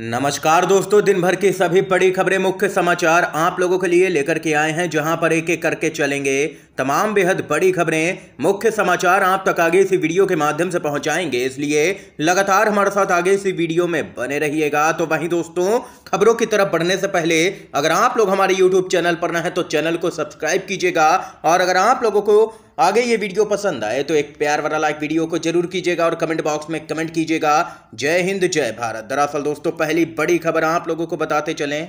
नमस्कार दोस्तों दिन भर की सभी बड़ी खबरें मुख्य समाचार आप लोगों के लिए लेकर के आए हैं जहां पर एक एक करके चलेंगे तमाम बेहद बड़ी खबरें मुख्य समाचार आप तक आगे इसी वीडियो के माध्यम से पहुंचाएंगे इसलिए लगातार हमारे साथ आगे इसी वीडियो में बने रहिएगा तो वहीं दोस्तों खबरों की तरफ बढ़ने से पहले अगर आप लोग हमारे यूट्यूब चैनल पर ना है तो चैनल को सब्सक्राइब कीजिएगा और अगर आप लोगों को आगे ये वीडियो पसंद आए तो एक प्यार वाला लाइक वीडियो को जरूर कीजिएगा और कमेंट बॉक्स में कमेंट कीजिएगा जय हिंद जय भारत दरअसल दोस्तों पहली बड़ी खबर आप लोगों को बताते चलें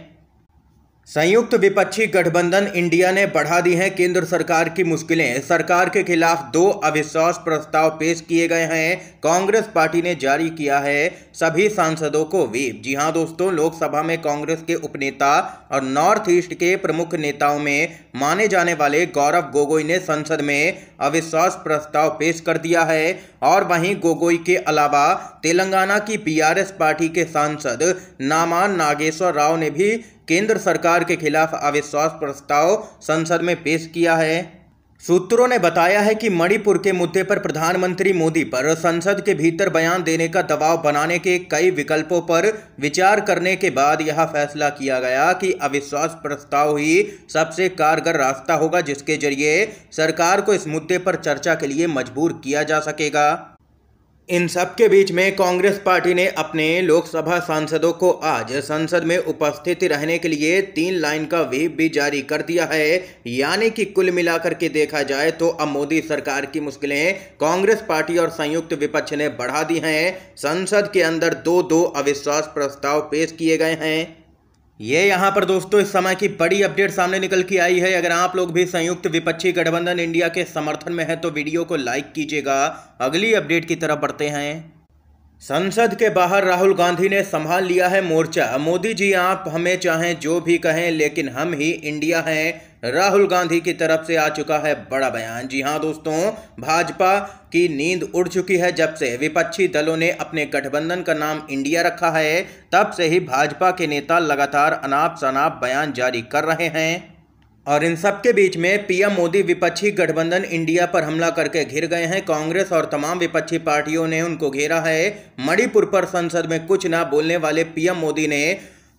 संयुक्त विपक्षी गठबंधन इंडिया ने बढ़ा दी हैं केंद्र सरकार की मुश्किलें सरकार के खिलाफ दो अविश्वास प्रस्ताव पेश किए गए हैं कांग्रेस पार्टी ने जारी किया है सभी सांसदों को वीप जी हां दोस्तों लोकसभा में कांग्रेस के उपनेता और नॉर्थ ईस्ट के प्रमुख नेताओं में माने जाने वाले गौरव गोगोई ने संसद में अविश्वास प्रस्ताव पेश कर दिया है और वहीं गोगोई के अलावा तेलंगाना की बी पार्टी के सांसद नामान नागेश्वर राव ने भी केंद्र सरकार के खिलाफ अविश्वास प्रस्ताव संसद में पेश किया है सूत्रों ने बताया है कि मणिपुर के मुद्दे पर प्रधानमंत्री मोदी पर संसद के भीतर बयान देने का दबाव बनाने के कई विकल्पों पर विचार करने के बाद यह फैसला किया गया कि अविश्वास प्रस्ताव ही सबसे कारगर रास्ता होगा जिसके जरिए सरकार को इस मुद्दे पर चर्चा के लिए मजबूर किया जा सकेगा इन सब के बीच में कांग्रेस पार्टी ने अपने लोकसभा सांसदों को आज संसद में उपस्थित रहने के लिए तीन लाइन का व्हीप भी जारी कर दिया है यानी कि कुल मिलाकर के देखा जाए तो अब मोदी सरकार की मुश्किलें कांग्रेस पार्टी और संयुक्त विपक्ष ने बढ़ा दी हैं संसद के अंदर दो दो अविश्वास प्रस्ताव पेश किए गए हैं ये यहाँ पर दोस्तों इस समय की बड़ी अपडेट सामने निकल के आई है अगर आप लोग भी संयुक्त विपक्षी गठबंधन इंडिया के समर्थन में हैं तो वीडियो को लाइक कीजिएगा अगली अपडेट की तरफ बढ़ते हैं संसद के बाहर राहुल गांधी ने संभाल लिया है मोर्चा मोदी जी आप हमें चाहें जो भी कहें लेकिन हम ही इंडिया हैं राहुल गांधी की तरफ से आ चुका है बड़ा बयान जी हां दोस्तों भाजपा की नींद उड़ चुकी है जब से विपक्षी दलों ने अपने गठबंधन का नाम इंडिया रखा है तब से ही भाजपा के नेता लगातार अनाप शनाप बयान जारी कर रहे हैं और इन सबके बीच में पीएम मोदी विपक्षी गठबंधन इंडिया पर हमला करके घिर गए हैं कांग्रेस और तमाम विपक्षी पार्टियों ने उनको घेरा है मणिपुर पर संसद में कुछ ना बोलने वाले पीएम मोदी ने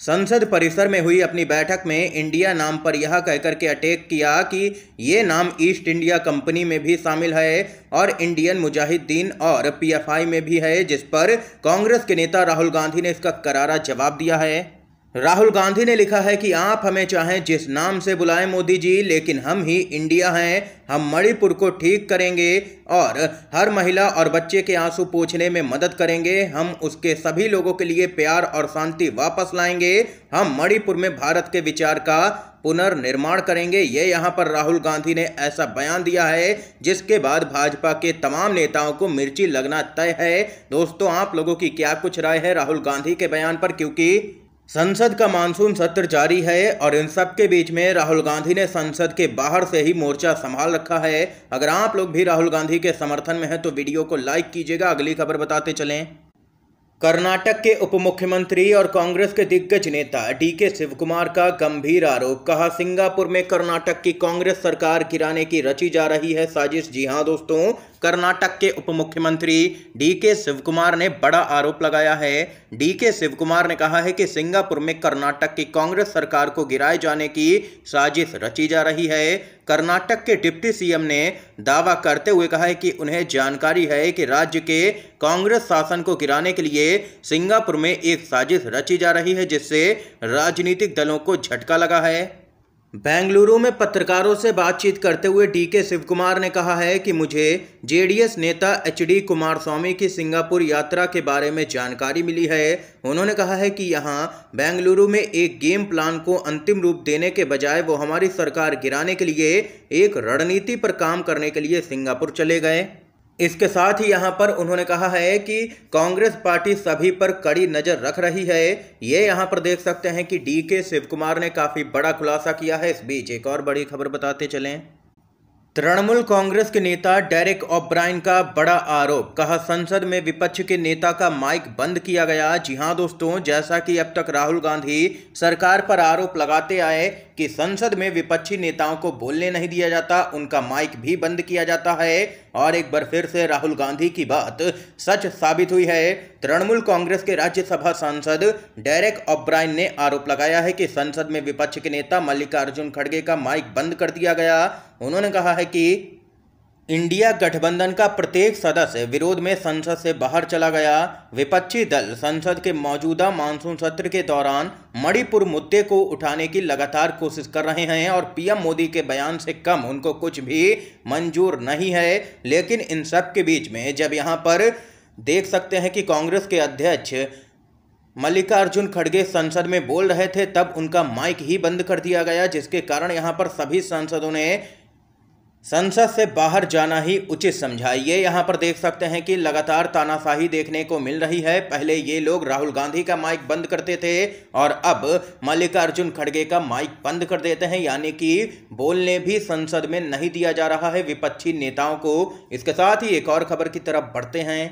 संसद परिसर में हुई अपनी बैठक में इंडिया नाम पर यह कहकर के अटैक किया कि ये नाम ईस्ट इंडिया कंपनी में भी शामिल है और इंडियन मुजाहिदीन और पीएफआई में भी है जिस पर कांग्रेस के नेता राहुल गांधी ने इसका करारा जवाब दिया है राहुल गांधी ने लिखा है कि आप हमें चाहें जिस नाम से बुलाएं मोदी जी लेकिन हम ही इंडिया हैं हम मणिपुर को ठीक करेंगे और हर महिला और बच्चे के आंसू पोछने में मदद करेंगे हम उसके सभी लोगों के लिए प्यार और शांति वापस लाएंगे हम मणिपुर में भारत के विचार का पुनर्निर्माण करेंगे ये यहाँ पर राहुल गांधी ने ऐसा बयान दिया है जिसके बाद भाजपा के तमाम नेताओं को मिर्ची लगना तय है दोस्तों आप लोगों की क्या कुछ राय है राहुल गांधी के बयान पर क्योंकि संसद का मानसून सत्र जारी है और इन सब के बीच में राहुल गांधी ने संसद के बाहर से ही मोर्चा संभाल रखा है अगर आप लोग भी राहुल गांधी के समर्थन में हैं तो वीडियो को लाइक कीजिएगा अगली खबर बताते चलें कर्नाटक के उप मुख्यमंत्री और कांग्रेस के दिग्गज नेता डी के शिवकुमार का गंभीर आरोप कहा सिंगापुर में कर्नाटक की कांग्रेस सरकार गिराने की रची जा रही है साजिश जी हाँ दोस्तों कर्नाटक के उप मुख्यमंत्री डी के शिव कुमार ने बड़ा आरोप लगाया है डी के शिव कुमार ने कहा है कि सिंगापुर में कर्नाटक की कांग्रेस सरकार को गिराए जाने की साजिश रची जा रही है कर्नाटक के डिप्टी सीएम ने दावा करते हुए कहा है कि उन्हें जानकारी है कि राज्य के कांग्रेस शासन को गिराने के लिए सिंगापुर में एक साजिश रची जा रही है जिससे राजनीतिक दलों को झटका लगा है बेंगलुरु में पत्रकारों से बातचीत करते हुए डीके शिवकुमार ने कहा है कि मुझे जेडीएस नेता एचडी कुमार स्वामी की सिंगापुर यात्रा के बारे में जानकारी मिली है उन्होंने कहा है कि यहाँ बेंगलुरु में एक गेम प्लान को अंतिम रूप देने के बजाय वो हमारी सरकार गिराने के लिए एक रणनीति पर काम करने के लिए सिंगापुर चले गए इसके साथ ही यहाँ पर उन्होंने कहा है कि कांग्रेस पार्टी सभी पर कड़ी नज़र रख रही है ये यहाँ पर देख सकते हैं कि डी के शिव कुमार ने काफ़ी बड़ा खुलासा किया है इस बीच एक और बड़ी खबर बताते चलें तृणमूल कांग्रेस के नेता डेरिक ओब्राइन का बड़ा आरोप कहा संसद में विपक्ष के नेता का माइक बंद किया गया जी हाँ दोस्तों जैसा कि अब तक राहुल गांधी सरकार पर आरोप लगाते आए कि संसद में विपक्षी नेताओं को बोलने नहीं दिया जाता उनका माइक भी बंद किया जाता है और एक बार फिर से राहुल गांधी की बात सच साबित हुई है तृणमूल कांग्रेस के राज्यसभा सांसद डेरेक ओब्राइन ने आरोप लगाया है कि संसद में विपक्ष के नेता मल्लिकार्जुन खड़गे का माइक बंद कर दिया गया उन्होंने कहा है कि इंडिया गठबंधन का प्रत्येक सदस्य विरोध में संसद से बाहर चला गया विपक्षी दल संसद के मौजूदा मानसून सत्र के दौरान मणिपुर मुद्दे को उठाने की लगातार कोशिश कर रहे हैं और पीएम मोदी के बयान से कम उनको कुछ भी मंजूर नहीं है लेकिन इन सब के बीच में जब यहाँ पर देख सकते हैं कि कांग्रेस के अध्यक्ष मल्लिकार्जुन खड़गे संसद में बोल रहे थे तब उनका माइक ही बंद कर दिया गया जिसके कारण यहाँ पर सभी सांसदों ने संसद से बाहर जाना ही उचित समझा ये यहाँ पर देख सकते हैं कि लगातार तानाशाही देखने को मिल रही है पहले ये लोग राहुल गांधी का माइक बंद करते थे और अब मल्लिकार्जुन खड़गे का माइक बंद कर देते हैं यानी कि बोलने भी संसद में नहीं दिया जा रहा है विपक्षी नेताओं को इसके साथ ही एक और खबर की तरफ बढ़ते हैं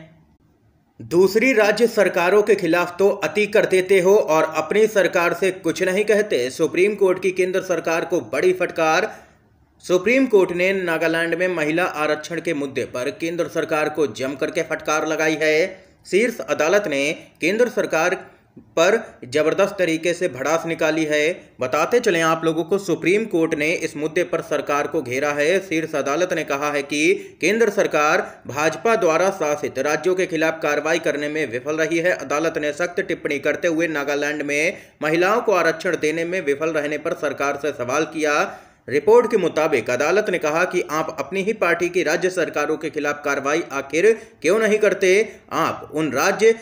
दूसरी राज्य सरकारों के खिलाफ तो अति कर देते हो और अपनी सरकार से कुछ नहीं कहते सुप्रीम कोर्ट की केंद्र सरकार को बड़ी फटकार सुप्रीम कोर्ट ने नागालैंड में महिला आरक्षण के मुद्दे पर केंद्र सरकार को जमकर के फटकार लगाई है शीर्ष अदालत ने केंद्र सरकार पर जबरदस्त तरीके से भड़ास निकाली है बताते चले आप लोगों को सुप्रीम कोर्ट ने इस मुद्दे पर सरकार को घेरा है शीर्ष अदालत ने कहा है कि केंद्र सरकार भाजपा द्वारा शासित राज्यों के खिलाफ कार्रवाई करने में विफल रही है अदालत ने सख्त टिप्पणी करते हुए नागालैंड में महिलाओं को आरक्षण देने में विफल रहने पर सरकार से सवाल किया रिपोर्ट के मुताबिक अदालत ने कहा कि आप अपनी ही पार्टी की राज्य सरकारों के खिलाफ कार्रवाई आखिर क्यों नहीं करते आप उन राज्य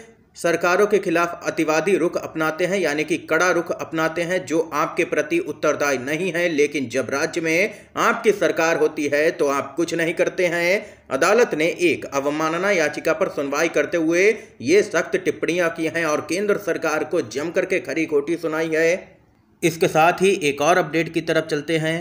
सरकारों के खिलाफ अतिवादी रुख अपनाते हैं यानी कि कड़ा रुख अपनाते हैं जो आपके प्रति उत्तरदायी नहीं है लेकिन जब राज्य में आपकी सरकार होती है तो आप कुछ नहीं करते हैं अदालत ने एक अवमानना याचिका पर सुनवाई करते हुए ये सख्त टिप्पणियां की हैं और केंद्र सरकार को जमकर के खरी खोटी सुनाई है इसके साथ ही एक और अपडेट की तरफ चलते हैं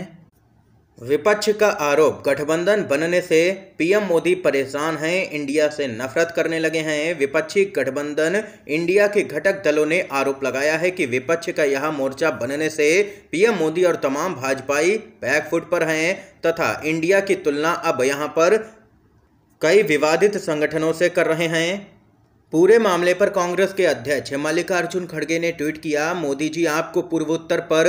विपक्ष का आरोप गठबंधन बनने से पीएम मोदी परेशान हैं इंडिया से नफरत करने लगे हैं विपक्षी गठबंधन इंडिया के घटक दलों ने आरोप लगाया है कि विपक्ष का यह मोर्चा बनने से पीएम मोदी और तमाम भाजपाई बैकफुट पर हैं तथा इंडिया की तुलना अब यहां पर कई विवादित संगठनों से कर रहे हैं पूरे मामले पर कांग्रेस के अध्यक्ष मल्लिकार्जुन खड़गे ने ट्वीट किया मोदी जी आपको पूर्वोत्तर पर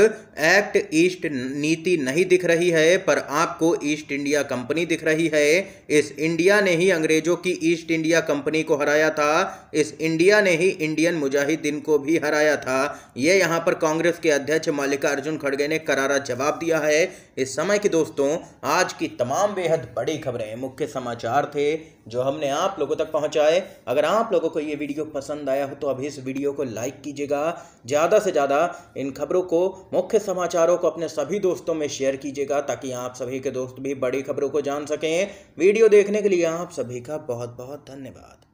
एक्ट ईस्ट नीति नहीं दिख रही है पर आपको ईस्ट इंडिया कंपनी दिख रही है इस इंडिया ने ही अंग्रेजों की ईस्ट इंडिया कंपनी को हराया था इस इंडिया ने ही इंडियन मुजाहिदीन को भी हराया था ये यहाँ पर कांग्रेस के अध्यक्ष मल्लिकार्जुन खड़गे ने करारा जवाब दिया है इस समय की दोस्तों आज की तमाम बेहद बड़ी खबरें मुख्य समाचार थे जो हमने आप लोगों तक पहुंचाए अगर आप लोगों को ये वीडियो पसंद आया हो तो अभी इस वीडियो को लाइक कीजिएगा ज़्यादा से ज़्यादा इन खबरों को मुख्य समाचारों को अपने सभी दोस्तों में शेयर कीजिएगा ताकि आप सभी के दोस्त भी बड़ी खबरों को जान सकें वीडियो देखने के लिए आप सभी का बहुत बहुत धन्यवाद